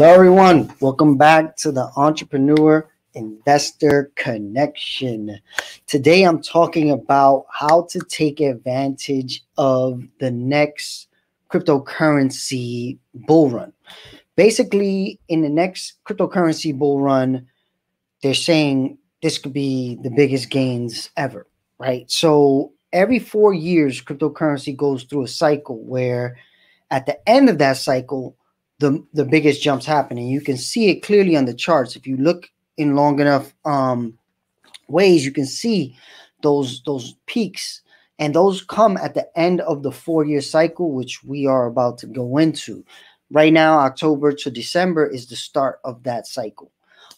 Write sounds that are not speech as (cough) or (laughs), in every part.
Hello, everyone. Welcome back to the Entrepreneur Investor Connection. Today, I'm talking about how to take advantage of the next cryptocurrency bull run. Basically, in the next cryptocurrency bull run, they're saying this could be the biggest gains ever, right? So, every four years, cryptocurrency goes through a cycle where at the end of that cycle, the the biggest jumps happening. You can see it clearly on the charts. If you look in long enough um, ways, you can see those those peaks, and those come at the end of the four year cycle, which we are about to go into. Right now, October to December is the start of that cycle.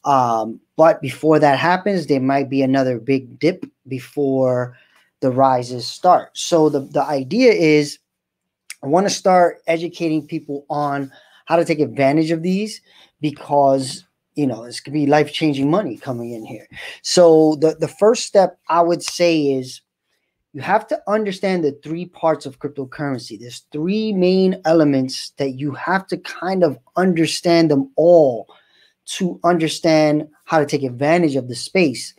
Um, but before that happens, there might be another big dip before the rises start. So the, the idea is I want to start educating people on how to take advantage of these because you know this could be life changing money coming in here. So the the first step I would say is you have to understand the three parts of cryptocurrency. There's three main elements that you have to kind of understand them all to understand how to take advantage of the space.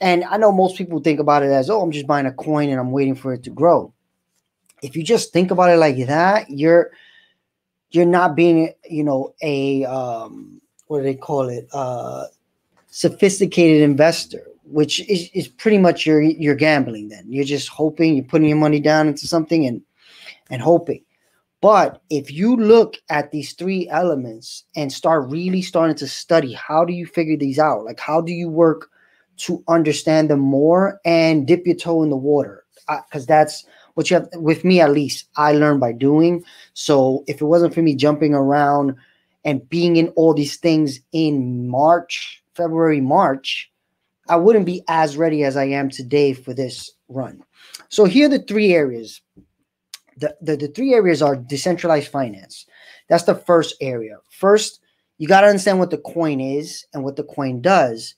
And I know most people think about it as, oh, I'm just buying a coin and I'm waiting for it to grow. If you just think about it like that, you're you're not being, you know, a um, what do they call it? Uh, sophisticated investor, which is, is pretty much your your gambling. Then you're just hoping you're putting your money down into something and and hoping. But if you look at these three elements and start really starting to study, how do you figure these out? Like, how do you work to understand them more and dip your toe in the water? Because that's what you have with me at least i learn by doing so if it wasn't for me jumping around and being in all these things in march february march i wouldn't be as ready as i am today for this run so here are the three areas the, the, the three areas are decentralized finance that's the first area first you got to understand what the coin is and what the coin does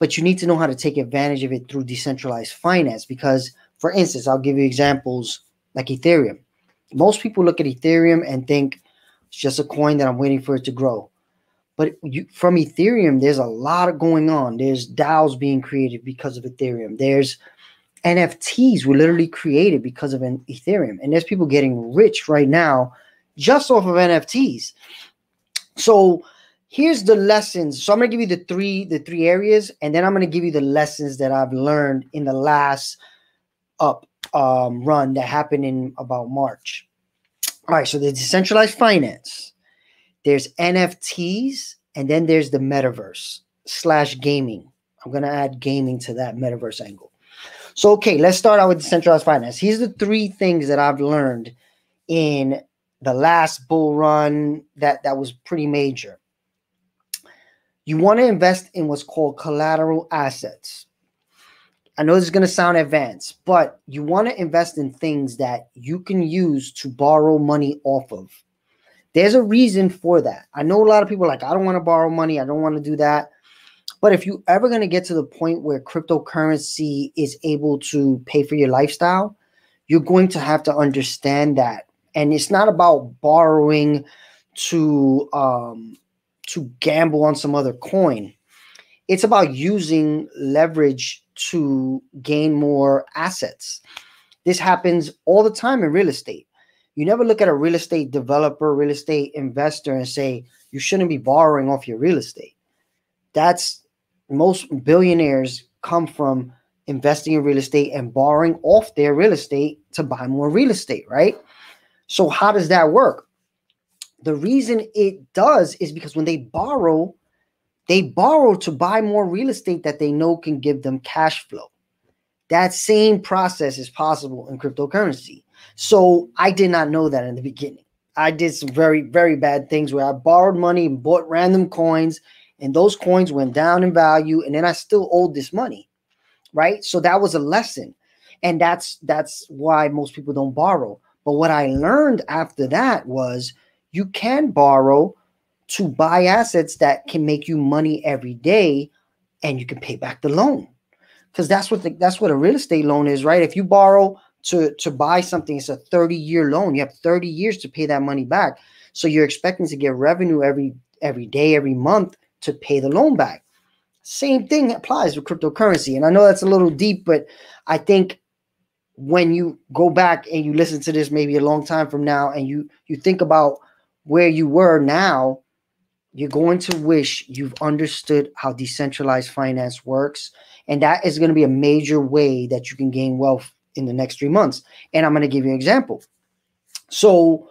but you need to know how to take advantage of it through decentralized finance because for instance, I'll give you examples like Ethereum. Most people look at Ethereum and think it's just a coin that I'm waiting for it to grow. But you, from Ethereum, there's a lot of going on. There's DAOs being created because of Ethereum. There's NFTs were literally created because of an Ethereum. And there's people getting rich right now just off of NFTs. So here's the lessons. So I'm gonna give you the three the three areas, and then I'm gonna give you the lessons that I've learned in the last – up um, run that happened in about March. All right, so the decentralized finance, there's NFTs, and then there's the metaverse slash gaming. I'm gonna add gaming to that metaverse angle. So okay, let's start out with decentralized finance. Here's the three things that I've learned in the last bull run that that was pretty major. You want to invest in what's called collateral assets. I know this is going to sound advanced, but you want to invest in things that you can use to borrow money off of. There's a reason for that. I know a lot of people like, I don't want to borrow money. I don't want to do that. But if you're ever going to get to the point where cryptocurrency is able to pay for your lifestyle, you're going to have to understand that. And it's not about borrowing to um, to gamble on some other coin. It's about using leverage to gain more assets. This happens all the time in real estate. You never look at a real estate developer, real estate investor, and say, you shouldn't be borrowing off your real estate. That's most billionaires come from investing in real estate and borrowing off their real estate to buy more real estate, right? So, how does that work? The reason it does is because when they borrow, they borrow to buy more real estate that they know can give them cash flow. That same process is possible in cryptocurrency. So I did not know that in the beginning. I did some very, very bad things where I borrowed money and bought random coins, and those coins went down in value, and then I still owed this money. Right. So that was a lesson. And that's that's why most people don't borrow. But what I learned after that was you can borrow to buy assets that can make you money every day and you can pay back the loan because that's what the, that's what a real estate loan is right if you borrow to to buy something it's a 30 year loan you have 30 years to pay that money back so you're expecting to get revenue every every day every month to pay the loan back same thing applies with cryptocurrency and i know that's a little deep but i think when you go back and you listen to this maybe a long time from now and you you think about where you were now you're going to wish you've understood how decentralized finance works. And that is going to be a major way that you can gain wealth in the next three months. And I'm going to give you an example. So,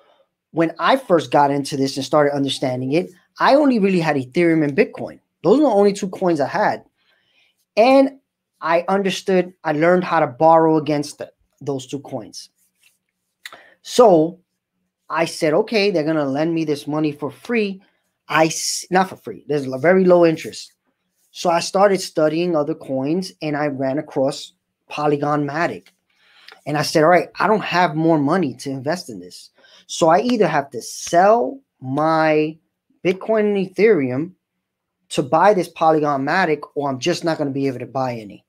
when I first got into this and started understanding it, I only really had Ethereum and Bitcoin. Those were the only two coins I had. And I understood, I learned how to borrow against the, those two coins. So I said, okay, they're going to lend me this money for free. I not for free. There's very low interest. So I started studying other coins and I ran across Polygon Matic. And I said, all right, I don't have more money to invest in this. So I either have to sell my Bitcoin and Ethereum to buy this Polygon Matic, or I'm just not going to be able to buy any.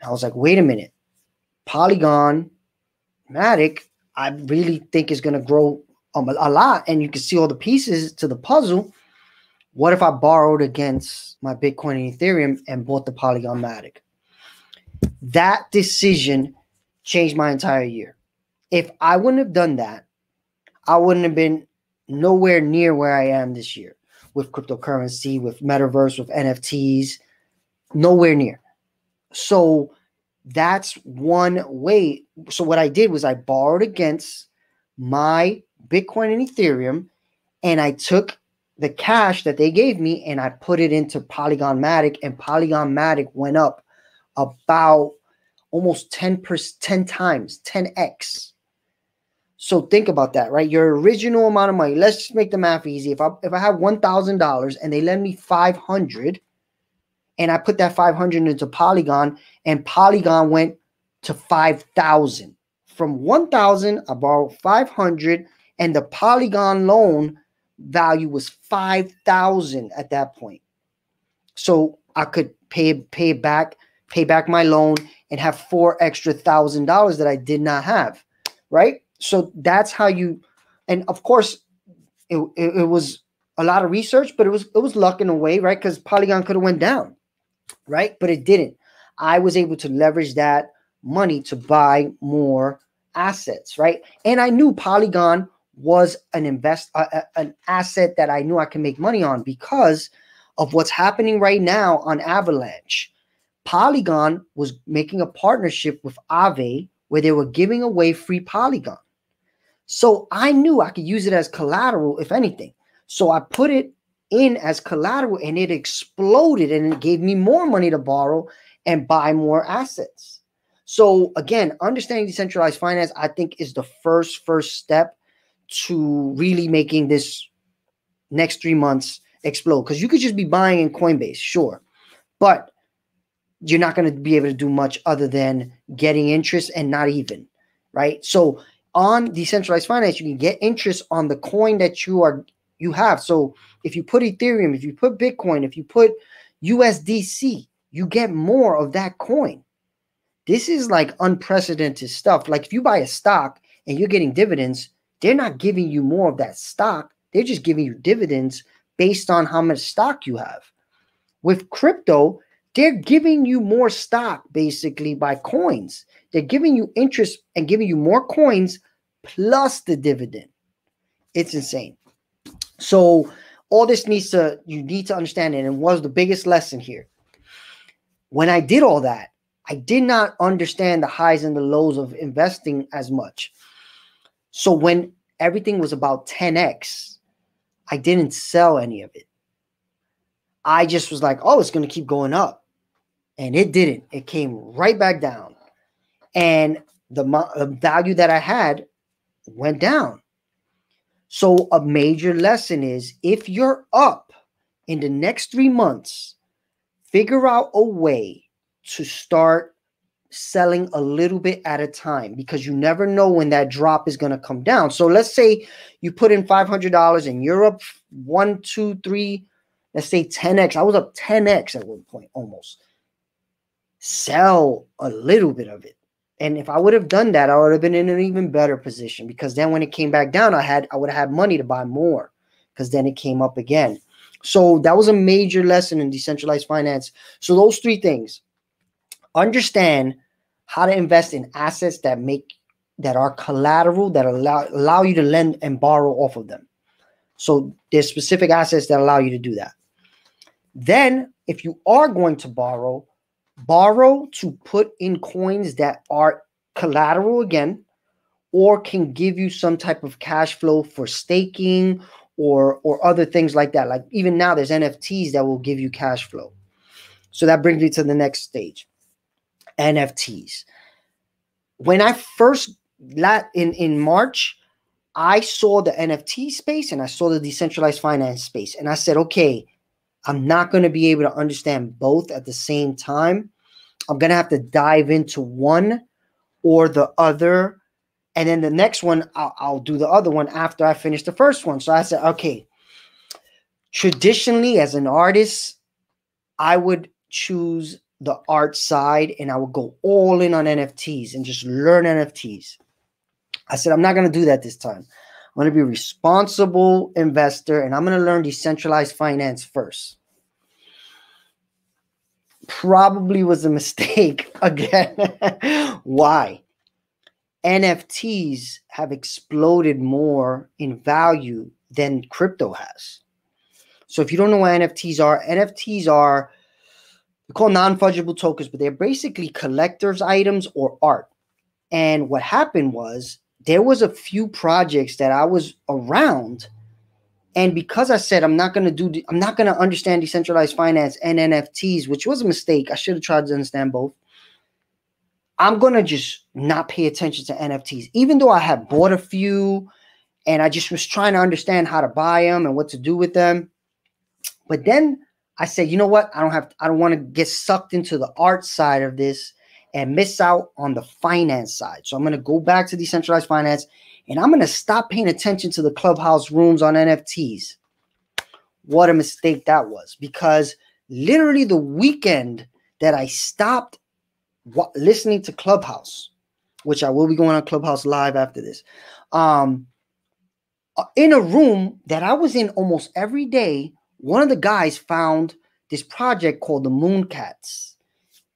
And I was like, wait a minute. Polygon Matic, I really think is going to grow um, a lot and you can see all the pieces to the puzzle. What if I borrowed against my Bitcoin and Ethereum and bought the Polygonmatic? That decision changed my entire year. If I wouldn't have done that, I wouldn't have been nowhere near where I am this year with cryptocurrency, with metaverse, with NFTs, nowhere near. So that's one way. So what I did was I borrowed against my Bitcoin and Ethereum, and I took the cash that they gave me and I put it into Polygon Matic, and Polygon Matic went up about almost 10 per, 10 times, 10x. So think about that, right? Your original amount of money. Let's just make the math easy. If I if I have one thousand dollars and they lend me five hundred, and I put that five hundred into Polygon, and Polygon went to five thousand. From one thousand, I borrowed five hundred and the Polygon loan value was 5000 at that point. So I could pay pay back pay back my loan and have four extra thousand dollars that I did not have, right? So that's how you, and of course, it, it, it was a lot of research, but it was it was luck in a way, right? Because Polygon could have went down, right? But it didn't. I was able to leverage that money to buy more assets, right? And I knew Polygon was an invest uh, uh, an asset that I knew I could make money on because of what's happening right now on Avalanche. Polygon was making a partnership with Ave, where they were giving away free Polygon. So I knew I could use it as collateral if anything. So I put it in as collateral and it exploded and it gave me more money to borrow and buy more assets. So again, understanding decentralized finance I think is the first first step to really making this next three months explode. Because you could just be buying in Coinbase, sure, but you're not going to be able to do much other than getting interest and not even, right? So on decentralized finance, you can get interest on the coin that you are you have. So if you put Ethereum, if you put Bitcoin, if you put USDC, you get more of that coin. This is like unprecedented stuff. Like if you buy a stock and you're getting dividends, they're not giving you more of that stock. They're just giving you dividends based on how much stock you have. With crypto, they're giving you more stock basically by coins. They're giving you interest and giving you more coins plus the dividend. It's insane. So all this needs to you need to understand it and was the biggest lesson here. When I did all that, I did not understand the highs and the lows of investing as much. So when everything was about 10x, I didn't sell any of it. I just was like, oh, it's going to keep going up. And it didn't. It came right back down. And the, value that I had went down. So, a major lesson is if you're up in the next three months, figure out a way to start selling a little bit at a time because you never know when that drop is going to come down. So let's say you put in $500 in Europe, one, two, three, let's say 10x. I was up 10x at one point almost. Sell a little bit of it. And if I would have done that, I would have been in an even better position because then when it came back down, I had I would have had money to buy more because then it came up again. So that was a major lesson in decentralized finance. So those three things Understand how to invest in assets that make that are collateral that allow allow you to lend and borrow off of them. So there's specific assets that allow you to do that. Then, if you are going to borrow, borrow to put in coins that are collateral again, or can give you some type of cash flow for staking or or other things like that. Like even now, there's NFTs that will give you cash flow. So that brings me to the next stage. NFTs. When I first in in March, I saw the NFT space and I saw the decentralized finance space, and I said, okay, I'm not going to be able to understand both at the same time. I'm going to have to dive into one or the other. And then the next one, I'll, I'll, do the other one after I finish the first one. So I said, okay, traditionally, as an artist, I would choose the art side and I would go all in on NFTs and just learn NFTs. I said, I'm not going to do that this time. I'm going to be a responsible investor and I'm going to learn decentralized finance first. Probably was a (laughs) mistake again. (laughs) Why? NFTs have exploded more in value than crypto has. So if you don't know what NFTs are, NFTs are we call non-fungible tokens, but they're basically collectors items or art. And what happened was there was a few projects that I was around and because I said I'm not going to do I'm not going to understand decentralized finance and NFTs, which was a mistake. I should have tried to understand both. I'm going to just not pay attention to NFTs even though I have bought a few and I just was trying to understand how to buy them and what to do with them. But then I said, you know what? I don't have, I don't want to get sucked into the art side of this and miss out on the finance side. So I'm going to go back to decentralized finance and I'm going to stop paying attention to the clubhouse rooms on NFTs. What a mistake that was because literally the weekend that I stopped listening to Clubhouse, which I will be going on Clubhouse live after this, um, uh, in a room that I was in almost every day one of the guys found this project called the Mooncats.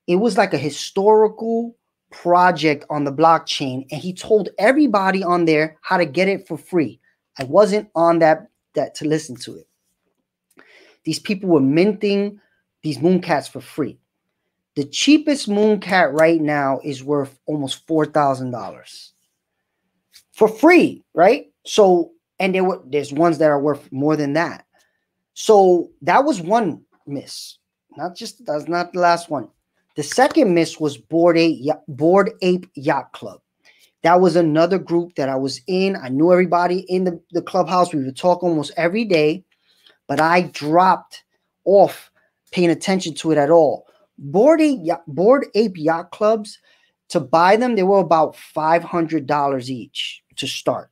It was like a historical project on the blockchain, and he told everybody on there how to get it for free. I wasn't on that that to listen to it. These people were minting these mooncats for free. The cheapest mooncat right now is worth almost four thousand dollars for free, right? So, and there were there's ones that are worth more than that. So that was one miss. Not just that's not the last one. The second miss was Board Ape, Board Ape Yacht Club. That was another group that I was in. I knew everybody in the, the clubhouse. We would talk almost every day, but I dropped off paying attention to it at all. Board Ape, Board Ape Yacht Clubs, to buy them, they were about $500 each to start.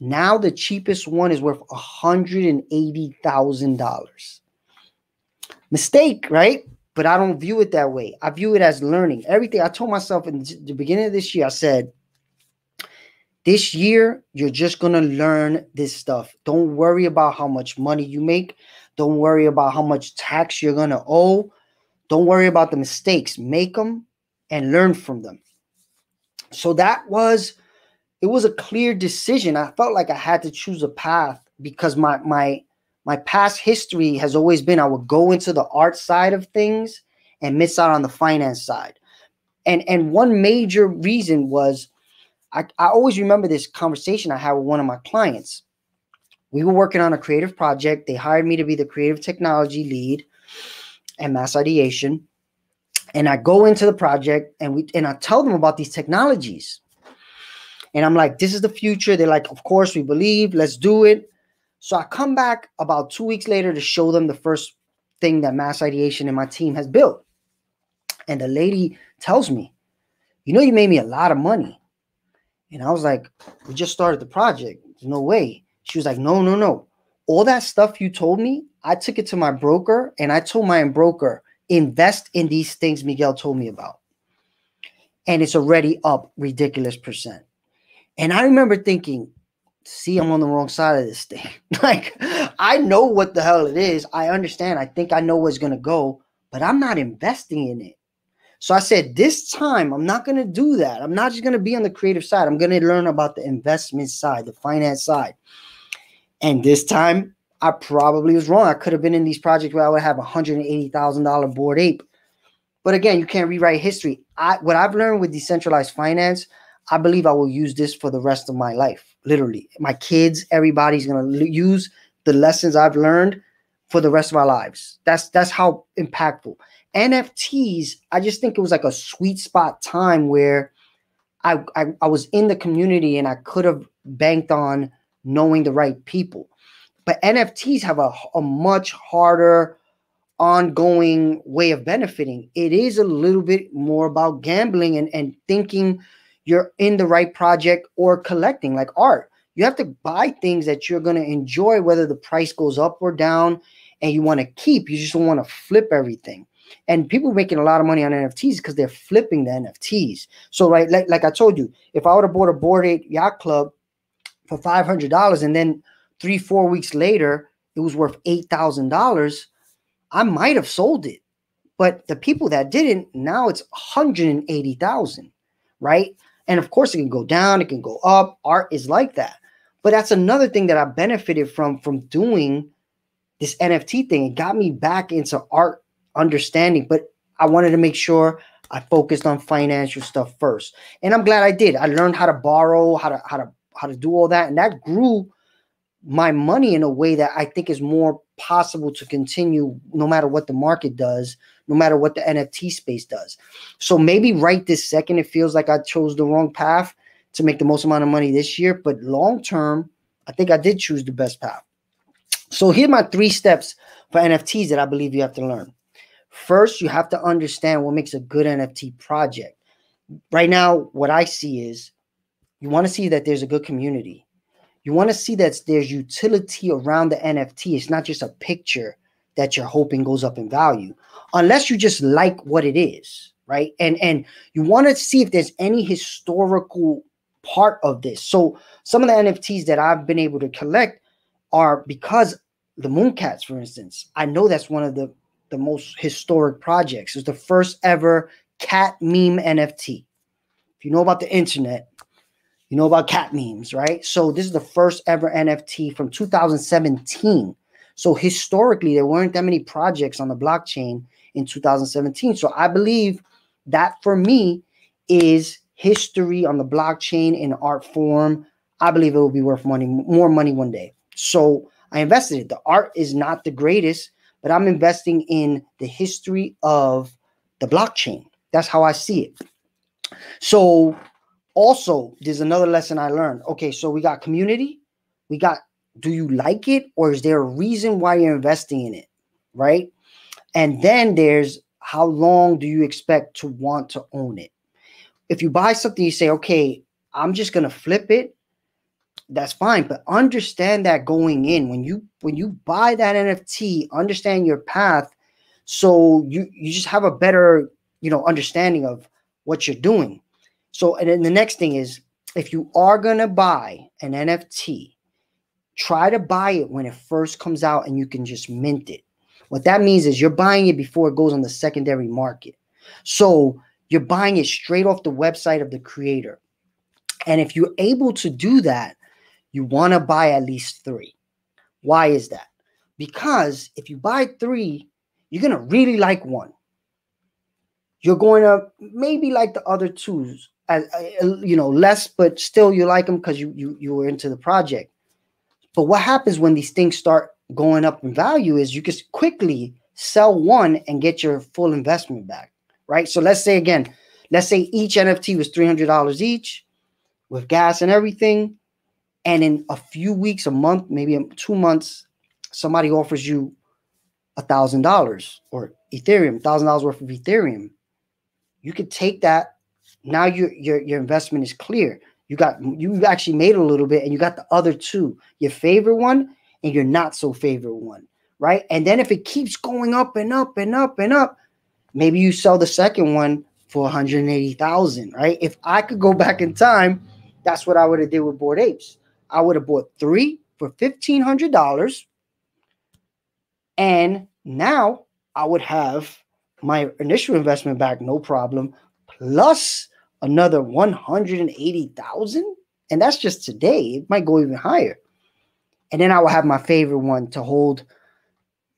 Now the cheapest one is worth $180,000. Mistake, right? But I don't view it that way. I view it as learning. Everything I told myself in the beginning of this year, I said, this year, you're just going to learn this stuff. Don't worry about how much money you make. Don't worry about how much tax you're going to owe. Don't worry about the mistakes. Make them and learn from them. So that was it was a clear decision. I felt like I had to choose a path because my my my past history has always been I would go into the art side of things and miss out on the finance side. And and one major reason was I, I always remember this conversation I had with one of my clients. We were working on a creative project. They hired me to be the creative technology lead and mass ideation. And I go into the project and we and I tell them about these technologies. And I'm like, this is the future. They're like, of course, we believe, let's do it. So I come back about two weeks later to show them the first thing that Mass Ideation and my team has built. And the lady tells me, you know, you made me a lot of money. And I was like, we just started the project. There's no way. She was like, no, no, no. All that stuff you told me, I took it to my broker and I told my broker, invest in these things Miguel told me about. And it's already up ridiculous percent. And I remember thinking, see, I'm on the wrong side of this thing. (laughs) like, I know what the hell it is. I understand. I think I know where it's going to go, but I'm not investing in it. So I said, this time I'm not going to do that. I'm not just going to be on the creative side. I'm going to learn about the investment side, the finance side. And this time I probably was wrong. I could have been in these projects where I would have a $180,000 board ape. But again, you can't rewrite history. I, what I've learned with decentralized finance, I believe I will use this for the rest of my life. Literally, my kids, everybody's gonna use the lessons I've learned for the rest of our lives. That's that's how impactful NFTs. I just think it was like a sweet spot time where I I, I was in the community and I could have banked on knowing the right people, but NFTs have a, a much harder ongoing way of benefiting. It is a little bit more about gambling and, and thinking you're in the right project or collecting like art. You have to buy things that you're going to enjoy, whether the price goes up or down, and you want to keep. You just don't want to flip everything. And people making a lot of money on NFTs because they're flipping the NFTs. So, right, like, like I told you, if I would have bought a Board 8 Yacht Club for $500 and then three, four weeks later, it was worth $8,000, I might have sold it. But the people that didn't, now it's 180000 right? And of course, it can go down, it can go up. Art is like that. But that's another thing that I benefited from from doing this NFT thing. It got me back into art understanding, but I wanted to make sure I focused on financial stuff first. And I'm glad I did. I learned how to borrow, how to how to how to do all that, and that grew my money in a way that I think is more possible to continue no matter what the market does, no matter what the NFT space does. So maybe right this second, it feels like I chose the wrong path to make the most amount of money this year, but long term, I think I did choose the best path. So here are my three steps for NFTs that I believe you have to learn. First, you have to understand what makes a good NFT project. Right now, what I see is you want to see that there's a good community you want to see that there's utility around the NFT. It's not just a picture that you're hoping goes up in value, unless you just like what it is, right? And and you want to see if there's any historical part of this. So some of the NFTs that I've been able to collect are because the Mooncats, for instance, I know that's one of the the most historic projects. It's the first ever cat meme NFT. If you know about the internet, you know about cat memes, right? So this is the first ever NFT from 2017. So historically, there weren't that many projects on the blockchain in 2017. So I believe that for me is history on the blockchain in art form. I believe it will be worth money, more money one day. So I invested it. The art is not the greatest, but I'm investing in the history of the blockchain. That's how I see it. So also there's another lesson i learned okay so we got community we got do you like it or is there a reason why you're investing in it right and then there's how long do you expect to want to own it if you buy something you say okay i'm just going to flip it that's fine but understand that going in when you when you buy that nft understand your path so you you just have a better you know understanding of what you're doing so, and then the next thing is if you are going to buy an NFT, try to buy it when it first comes out and you can just mint it. What that means is you're buying it before it goes on the secondary market. So, you're buying it straight off the website of the creator. And if you're able to do that, you want to buy at least three. Why is that? Because if you buy three, you're going to really like one you're going to maybe like the other twos as, uh, you know less, but still you like them because you, you you were into the project. But what happens when these things start going up in value is you can quickly sell one and get your full investment back, right? So let's say again, let's say each NFT was three hundred dollars each, with gas and everything, and in a few weeks, a month, maybe two months, somebody offers you a thousand dollars or Ethereum, thousand dollars worth of Ethereum. You could take that now your your your investment is clear. You got you actually made a little bit, and you got the other two, your favorite one and your not so favorite one, right? And then if it keeps going up and up and up and up, maybe you sell the second one for 180,000, right? If I could go back in time, that's what I would have did with Board Apes. I would have bought three for $1,500. And now I would have my initial investment back, no problem, plus another 180,000. And that's just today. It might go even higher. And then I will have my favorite one to hold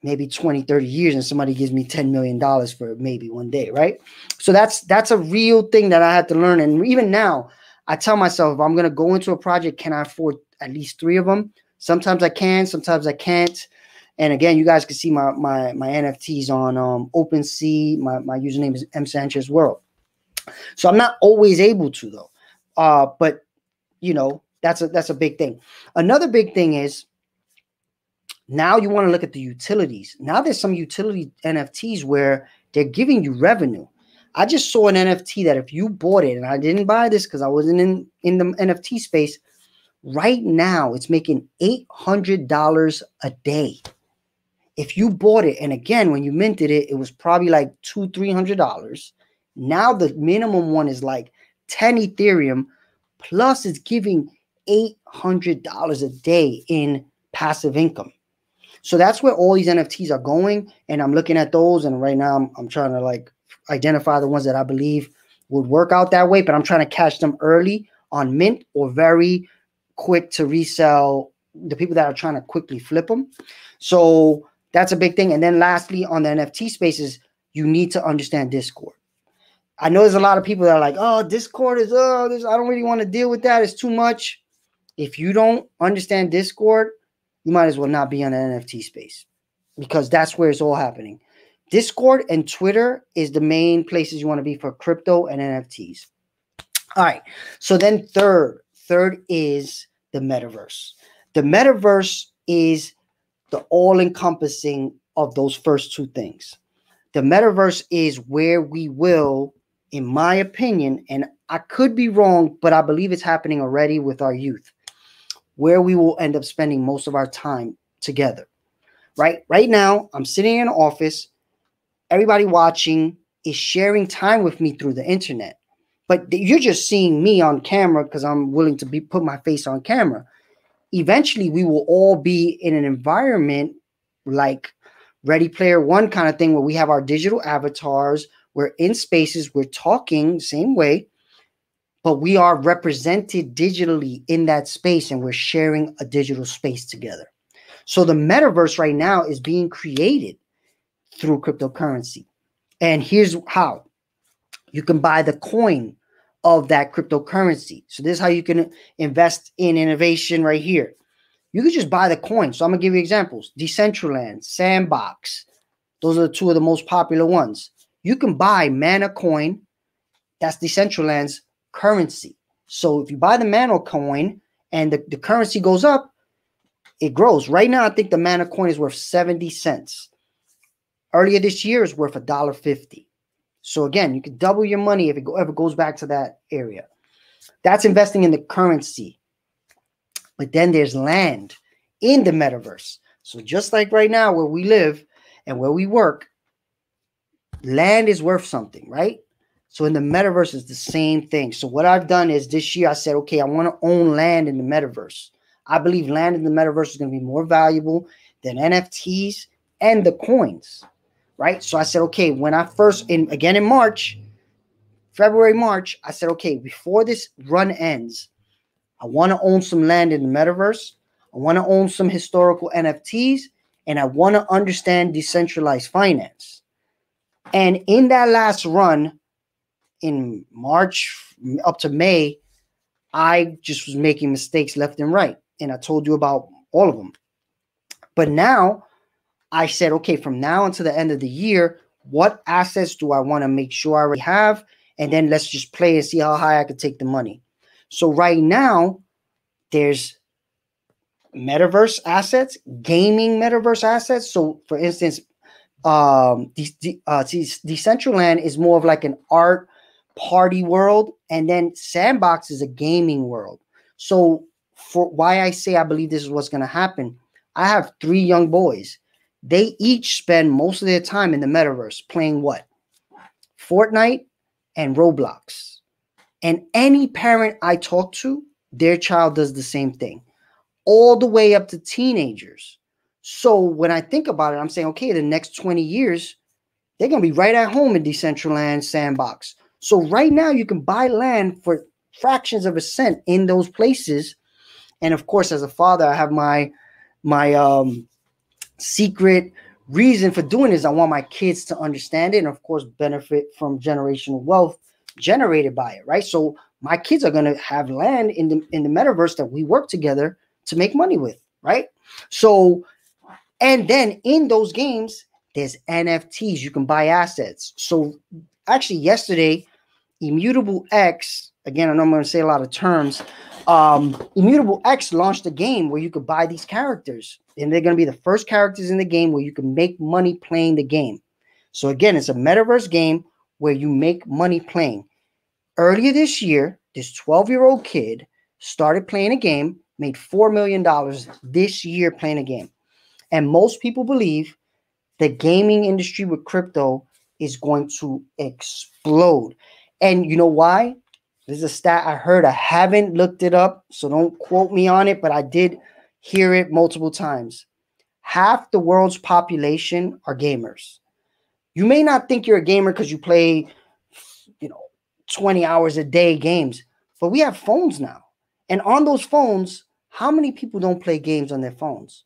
maybe 20, 30 years and somebody gives me $10 million for maybe one day, right? So that's that's a real thing that I had to learn. And even now, I tell myself I'm gonna go into a project, can I afford at least three of them? Sometimes I can, sometimes I can't. And again, you guys can see my my my NFTs on um OpenSea. My my username is M Sanchez World. So I'm not always able to though. Uh, but you know, that's a that's a big thing. Another big thing is now you want to look at the utilities. Now there's some utility NFTs where they're giving you revenue. I just saw an NFT that if you bought it, and I didn't buy this because I wasn't in, in the NFT space, right now it's making $800 a day. If you bought it, and again, when you minted it, it was probably like two, three hundred dollars. Now the minimum one is like 10 Ethereum, plus it's giving $800 a day in passive income. So that's where all these NFTs are going. And I'm looking at those. And right now I'm, I'm trying to like identify the ones that I believe would work out that way, but I'm trying to catch them early on mint or very quick to resell the people that are trying to quickly flip them. So that's a big thing. And then lastly, on the NFT spaces, you need to understand Discord. I know there's a lot of people that are like, oh, Discord is, oh, this, I don't really want to deal with that. It's too much. If you don't understand Discord, you might as well not be on the NFT space because that's where it's all happening. Discord and Twitter is the main places you want to be for crypto and NFTs. All right. So then, third, third is the metaverse. The metaverse is the all encompassing of those first two things. The metaverse is where we will in my opinion, and I could be wrong, but I believe it's happening already with our youth, where we will end up spending most of our time together. Right? Right now, I'm sitting in an office, everybody watching is sharing time with me through the internet. But you're just seeing me on camera because I'm willing to be put my face on camera. Eventually, we will all be in an environment like Ready Player One kind of thing where we have our digital avatars, we're in spaces, we're talking same way, but we are represented digitally in that space and we're sharing a digital space together. So the metaverse right now is being created through cryptocurrency. And here's how you can buy the coin of that cryptocurrency. So this is how you can invest in innovation right here. You could just buy the coin. So I'm gonna give you examples. Decentraland, Sandbox. Those are the two of the most popular ones you can buy mana coin. That's Decentraland's currency. So if you buy the mana coin and the, the currency goes up, it grows. Right now, I think the mana coin is worth 70 cents. Earlier this year, is worth $1.50. So again, you can double your money if it ever goes back to that area. That's investing in the currency. But then there's land in the metaverse. So just like right now where we live and where we work, land is worth something, right? So in the metaverse is the same thing. So what I've done is this year I said, okay, I want to own land in the metaverse. I believe land in the metaverse is going to be more valuable than NFTs and the coins, right? So I said, okay, when I first in again in March, February, March, I said, okay, before this run ends, I want to own some land in the metaverse. I want to own some historical NFTs and I want to understand decentralized finance. And in that last run in March up to May, I just was making mistakes left and right. And I told you about all of them. But now I said, okay, from now until the end of the year, what assets do I want to make sure I already have? And then let's just play and see how high I could take the money. So right now, there's metaverse assets, gaming metaverse assets. So for instance, um the, the uh Decentraland is more of like an art party world and then Sandbox is a gaming world. So for why I say I believe this is what's going to happen, I have three young boys. They each spend most of their time in the metaverse playing what? Fortnite and Roblox. And any parent I talk to, their child does the same thing. All the way up to teenagers so when I think about it, I'm saying, okay, the next 20 years, they're going to be right at home in Decentraland sandbox. So right now, you can buy land for fractions of a cent in those places. And of course, as a father, I have my my um, secret reason for doing this. I want my kids to understand it, and of course, benefit from generational wealth generated by it. Right. So my kids are gonna have land in the in the metaverse that we work together to make money with. Right. So and then in those games, there's NFTs. You can buy assets. So actually, yesterday, Immutable X, again, I know I'm going to say a lot of terms. Um, Immutable X launched a game where you could buy these characters, and they're going to be the first characters in the game where you can make money playing the game. So, again, it's a metaverse game where you make money playing. Earlier this year, this 12 year old kid started playing a game, made $4 million this year playing a game. And most people believe the gaming industry with crypto is going to explode. And you know why? There's a stat I heard. I haven't looked it up, so don't quote me on it, but I did hear it multiple times. Half the world's population are gamers. You may not think you're a gamer because you play, you know, 20 hours a day games, but we have phones now. And on those phones, how many people don't play games on their phones?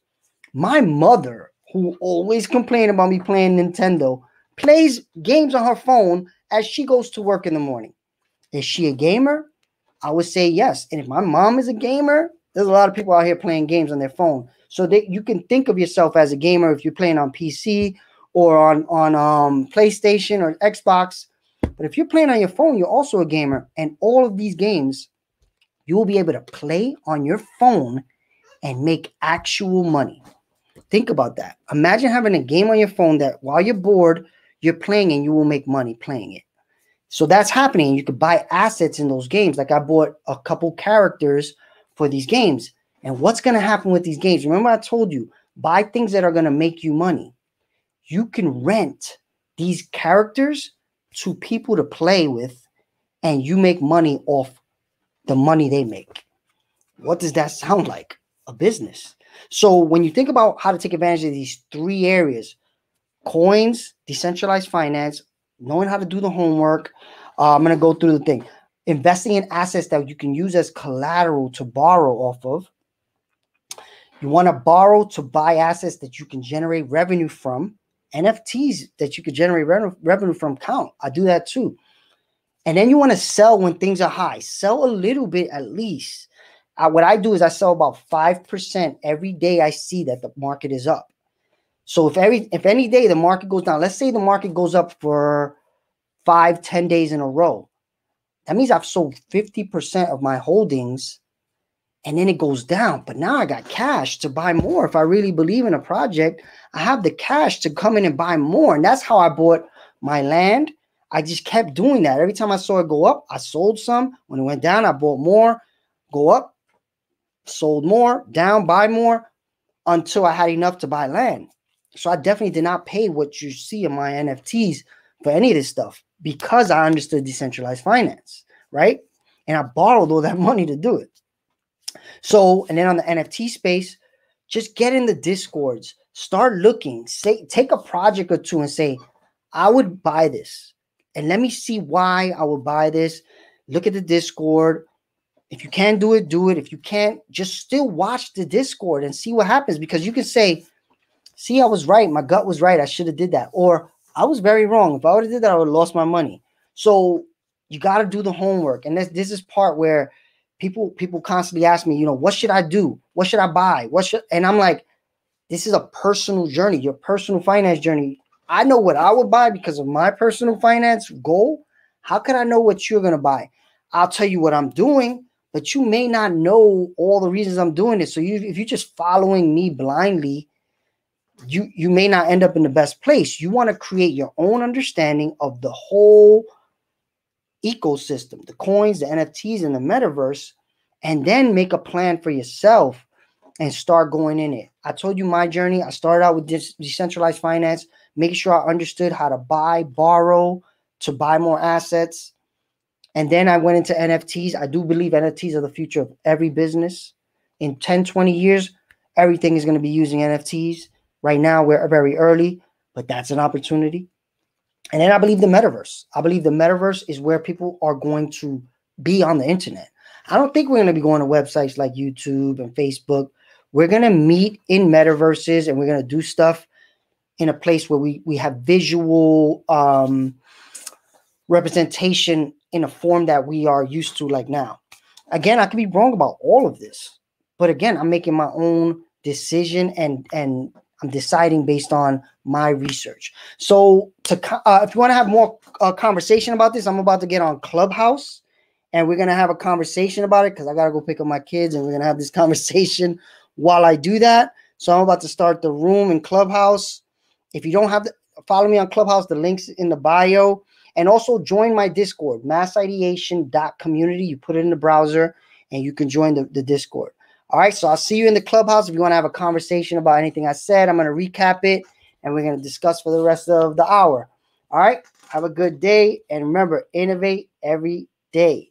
My mother, who always complained about me playing Nintendo, plays games on her phone as she goes to work in the morning. Is she a gamer? I would say yes. And if my mom is a gamer, there's a lot of people out here playing games on their phone. So that you can think of yourself as a gamer if you're playing on PC or on on um, PlayStation or Xbox. But if you're playing on your phone, you're also a gamer. And all of these games, you will be able to play on your phone and make actual money. Think about that. Imagine having a game on your phone that while you're bored, you're playing and you will make money playing it. So that's happening. You could buy assets in those games. Like I bought a couple characters for these games. And what's going to happen with these games? Remember, I told you buy things that are going to make you money. You can rent these characters to people to play with, and you make money off the money they make. What does that sound like? A business. So when you think about how to take advantage of these three areas, coins, decentralized finance, knowing how to do the homework, uh, I'm going to go through the thing. Investing in assets that you can use as collateral to borrow off of. You want to borrow to buy assets that you can generate revenue from. NFTs that you could generate re- revenue from count. I do that too. And then you want to sell when things are high. Sell a little bit at least I, what I do is I sell about 5% every day I see that the market is up. So if every if any day the market goes down, let's say the market goes up for five, ten days in a row, that means I've sold 50% of my holdings and then it goes down. But now I got cash to buy more. If I really believe in a project, I have the cash to come in and buy more. And that's how I bought my land. I just kept doing that. Every time I saw it go up, I sold some. When it went down, I bought more. Go up, sold more, down, buy more until I had enough to buy land. So I definitely did not pay what you see in my NFTs for any of this stuff because I understood decentralized finance, right? And I borrowed all that (laughs) money to do it. So, and then on the NFT space, just get in the discords, start looking, say, take a project or two and say, I would buy this. And let me see why I would buy this. Look at the discord, if you can do it, do it. If you can't, just still watch the Discord and see what happens because you can say, see, I was right. My gut was right. I should have did that. Or I was very wrong. If I would have did that, I would have lost my money. So you got to do the homework. And this, this is part where people people constantly ask me, you know, what should I do? What should I buy? What should and I'm like, this is a personal journey, your personal finance journey. I know what I would buy because of my personal finance goal. How could I know what you're gonna buy? I'll tell you what I'm doing, but you may not know all the reasons I'm doing it. So you, if you're just following me blindly, you you may not end up in the best place. You want to create your own understanding of the whole ecosystem, the coins, the NFTs, and the metaverse, and then make a plan for yourself and start going in it. I told you my journey. I started out with decentralized finance, making sure I understood how to buy, borrow, to buy more assets and then I went into NFTs. I do believe NFTs are the future of every business. In 10, 20 years, everything is going to be using NFTs. Right now, we're very early, but that's an opportunity. And then I believe the metaverse. I believe the metaverse is where people are going to be on the internet. I don't think we're going to be going to websites like YouTube and Facebook. We're going to meet in metaverses and we're going to do stuff in a place where we we have visual um, representation in a form that we are used to like now. Again, I could be wrong about all of this, but again, I'm making my own decision and and I'm deciding based on my research. So to uh, if you want to have more uh, conversation about this, I'm about to get on Clubhouse and we're going to have a conversation about it cuz I got to go pick up my kids and we're going to have this (laughs) conversation while I do that. So I'm about to start the room in Clubhouse. If you don't have the, follow me on Clubhouse, the links in the bio. And also join my Discord, massideation.community. You put it in the browser and you can join the, the Discord. All right, so I'll see you in the clubhouse. If you want to have a conversation about anything I said, I'm going to recap it and we're going to discuss for the rest of the hour. All right, have a good day. And remember, innovate every day.